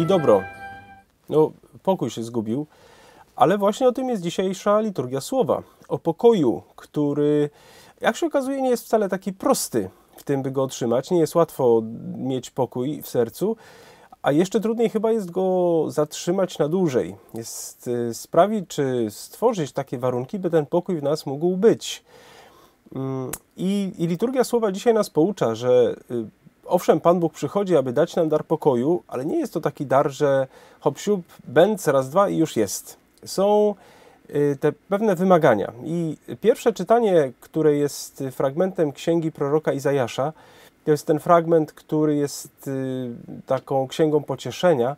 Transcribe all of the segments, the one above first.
i dobro. No, pokój się zgubił, ale właśnie o tym jest dzisiejsza liturgia słowa. O pokoju, który, jak się okazuje, nie jest wcale taki prosty w tym, by go otrzymać. Nie jest łatwo mieć pokój w sercu, a jeszcze trudniej chyba jest go zatrzymać na dłużej. Jest y, sprawić, czy stworzyć takie warunki, by ten pokój w nas mógł być. Mm, I, I, liturgia słowa dzisiaj nas poucza, że y, owszem, Pan Bóg przychodzi, aby dać nam dar pokoju, ale nie jest to taki dar, że hop, siup, bęc, raz, dwa i już jest. Są y, te pewne wymagania. I pierwsze czytanie, które jest fragmentem księgi proroka Izajasza, to jest ten fragment, który jest y, taką księgą pocieszenia.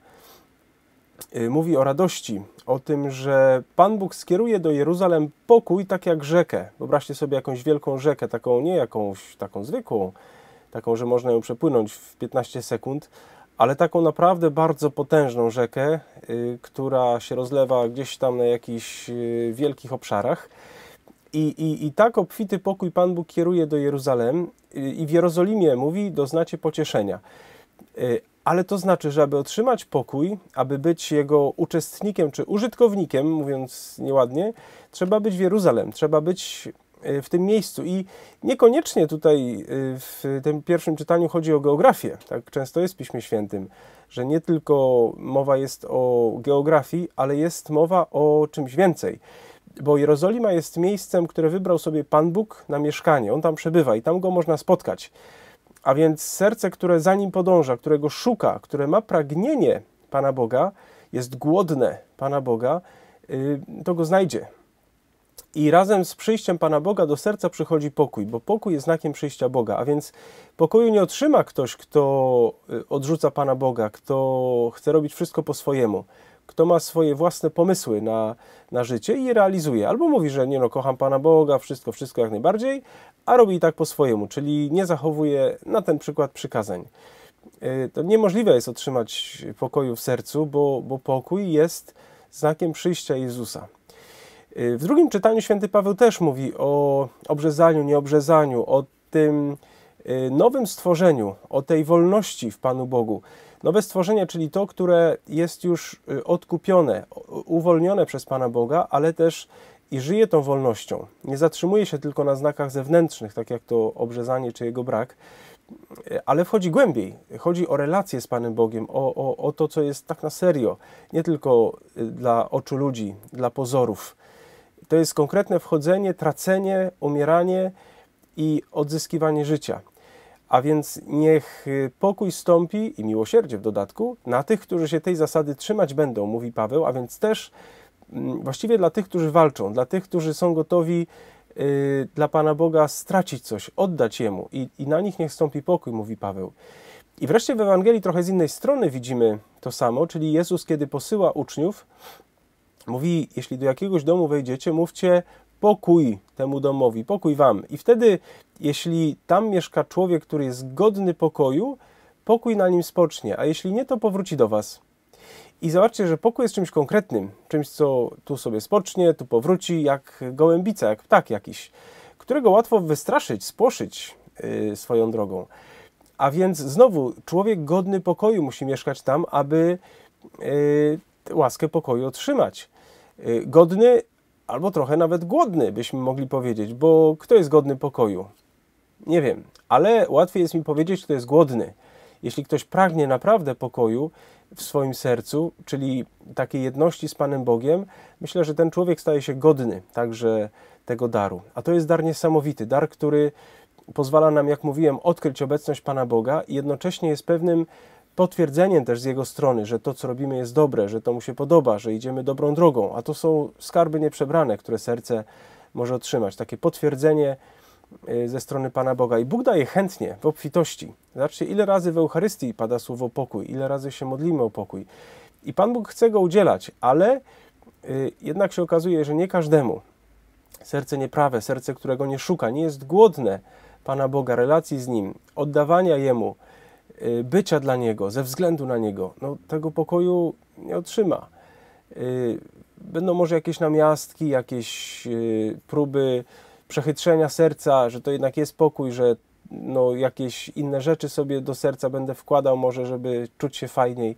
Y, mówi o radości, o tym, że Pan Bóg skieruje do Jeruzalem pokój tak jak rzekę. Wyobraźcie sobie jakąś wielką rzekę, taką nie jakąś taką zwykłą, taką, że można ją przepłynąć w 15 sekund, ale taką naprawdę bardzo potężną rzekę, y, która się rozlewa gdzieś tam na jakichś y, wielkich obszarach. I, i, I tak obfity pokój Pan Bóg kieruje do Jeruzalem y, i w Jerozolimie mówi, doznacie pocieszenia. Ale to znaczy, że aby otrzymać pokój, aby być jego uczestnikiem czy użytkownikiem, mówiąc nieładnie, trzeba być w Jeruzalem, trzeba być Y, w tym miejscu. I niekoniecznie tutaj y, w tym pierwszym czytaniu chodzi o geografię. Tak często jest w Piśmie Świętym, że nie tylko mowa jest o geografii, ale jest mowa o czymś więcej. Bo Jerozolima jest miejscem, które wybrał sobie Pan Bóg na mieszkanie. On tam przebywa i tam go można spotkać. A więc serce, które za nim podąża, którego szuka, które ma pragnienie Pana Boga, jest głodne Pana Boga, y, to go znajdzie. I razem z przyjściem Pana Boga do serca przychodzi pokój, bo pokój jest znakiem przyjścia Boga. A więc pokoju nie otrzyma ktoś, kto y, odrzuca Pana Boga, kto chce robić wszystko po swojemu, kto ma swoje własne pomysły na, na życie i je realizuje. Albo mówi, że nie no, kocham Pana Boga, wszystko, wszystko jak najbardziej, a robi i tak po swojemu, czyli nie zachowuje na ten przykład przykazań. Y, to niemożliwe jest otrzymać pokoju w sercu, bo, bo pokój jest znakiem przyjścia Jezusa. Y, w drugim czytaniu święty Paweł też mówi o obrzezaniu, nieobrzezaniu, o tym y, nowym stworzeniu, o tej wolności w Panu Bogu. Nowe stworzenie, czyli to, które jest już y, odkupione, uwolnione przez Pana Boga, ale też i żyje tą wolnością. Nie zatrzymuje się tylko na znakach zewnętrznych, tak jak to obrzezanie czy jego brak, ale wchodzi głębiej. Chodzi o relacje z Panem Bogiem, o, o, o to, co jest tak na serio, nie tylko dla oczu ludzi, dla pozorów to jest konkretne wchodzenie, tracenie, umieranie i odzyskiwanie życia. A więc niech y, pokój stąpi i miłosierdzie w dodatku na tych, którzy się tej zasady trzymać będą, mówi Paweł, a więc też mm, właściwie dla tych, którzy walczą, dla tych, którzy są gotowi y, dla Pana Boga stracić coś, oddać Jemu i, i na nich niech stąpi pokój, mówi Paweł. I wreszcie w Ewangelii trochę z innej strony widzimy to samo, czyli Jezus, kiedy posyła uczniów, Mówi, jeśli do jakiegoś domu wejdziecie, mówcie pokój temu domowi, pokój wam. I wtedy, jeśli tam mieszka człowiek, który jest godny pokoju, pokój na nim spocznie, a jeśli nie, to powróci do was. I zobaczcie, że pokój jest czymś konkretnym, czymś, co tu sobie spocznie, tu powróci, jak gołębica, jak ptak jakiś, którego łatwo wystraszyć, spłoszyć yy, swoją drogą. A więc znowu, człowiek godny pokoju musi mieszkać tam, aby yy, łaskę pokoju otrzymać. Y, godny albo trochę nawet głodny, byśmy mogli powiedzieć, bo kto jest godny pokoju? Nie wiem, ale łatwiej jest mi powiedzieć, kto jest głodny. Jeśli ktoś pragnie naprawdę pokoju w swoim sercu, czyli takiej jedności z Panem Bogiem, myślę, że ten człowiek staje się godny także tego daru. A to jest dar niesamowity, dar, który pozwala nam, jak mówiłem, odkryć obecność Pana Boga i jednocześnie jest pewnym potwierdzeniem też z jego strony, że to, co robimy, jest dobre, że to mu się podoba, że idziemy dobrą drogą, a to są skarby nieprzebrane, które serce może otrzymać. Takie potwierdzenie y, ze strony Pana Boga. I Bóg daje chętnie, w obfitości. Zobaczcie, ile razy w Eucharystii pada słowo pokój, ile razy się modlimy o pokój. I Pan Bóg chce go udzielać, ale y, jednak się okazuje, że nie każdemu. Serce nieprawe, serce, którego nie szuka, nie jest głodne Pana Boga, relacji z Nim, oddawania Jemu, Y, bycia dla niego, ze względu na niego, no, tego pokoju nie otrzyma. Y, będą może jakieś namiastki, jakieś y, próby przechytrzenia serca, że to jednak jest pokój, że no, jakieś inne rzeczy sobie do serca będę wkładał, może, żeby czuć się fajniej.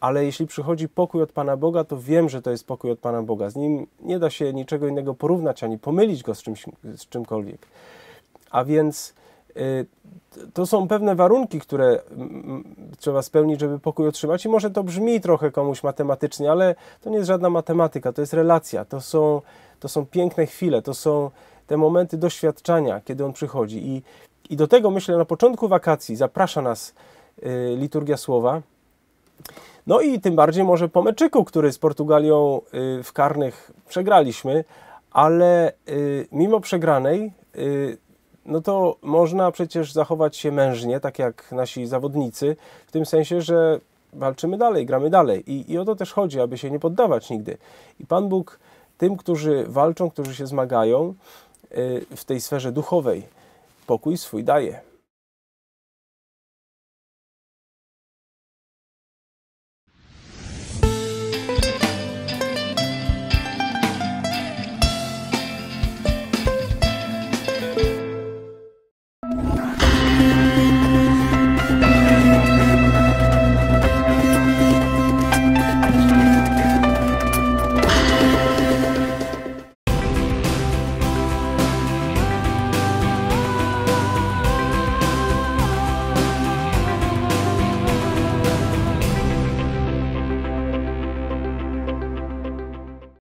Ale jeśli przychodzi pokój od Pana Boga, to wiem, że to jest pokój od Pana Boga. Z nim nie da się niczego innego porównać ani pomylić go z, czymś, z czymkolwiek. A więc Y, to są pewne warunki, które trzeba spełnić, żeby pokój otrzymać. I może to brzmi trochę komuś matematycznie, ale to nie jest żadna matematyka, to jest relacja, to są, to są piękne chwile, to są te momenty doświadczania, kiedy on przychodzi. I, i do tego myślę, na początku wakacji zaprasza nas y, liturgia słowa. No i tym bardziej może po meczyku, który z Portugalią y, w karnych przegraliśmy, ale mimo przegranej no to można przecież zachować się mężnie, tak jak nasi zawodnicy, w tym sensie, że walczymy dalej, gramy dalej. I, i o to też chodzi, aby się nie poddawać nigdy. I Pan Bóg tym, którzy walczą, którzy się zmagają y, w tej sferze duchowej, pokój swój daje.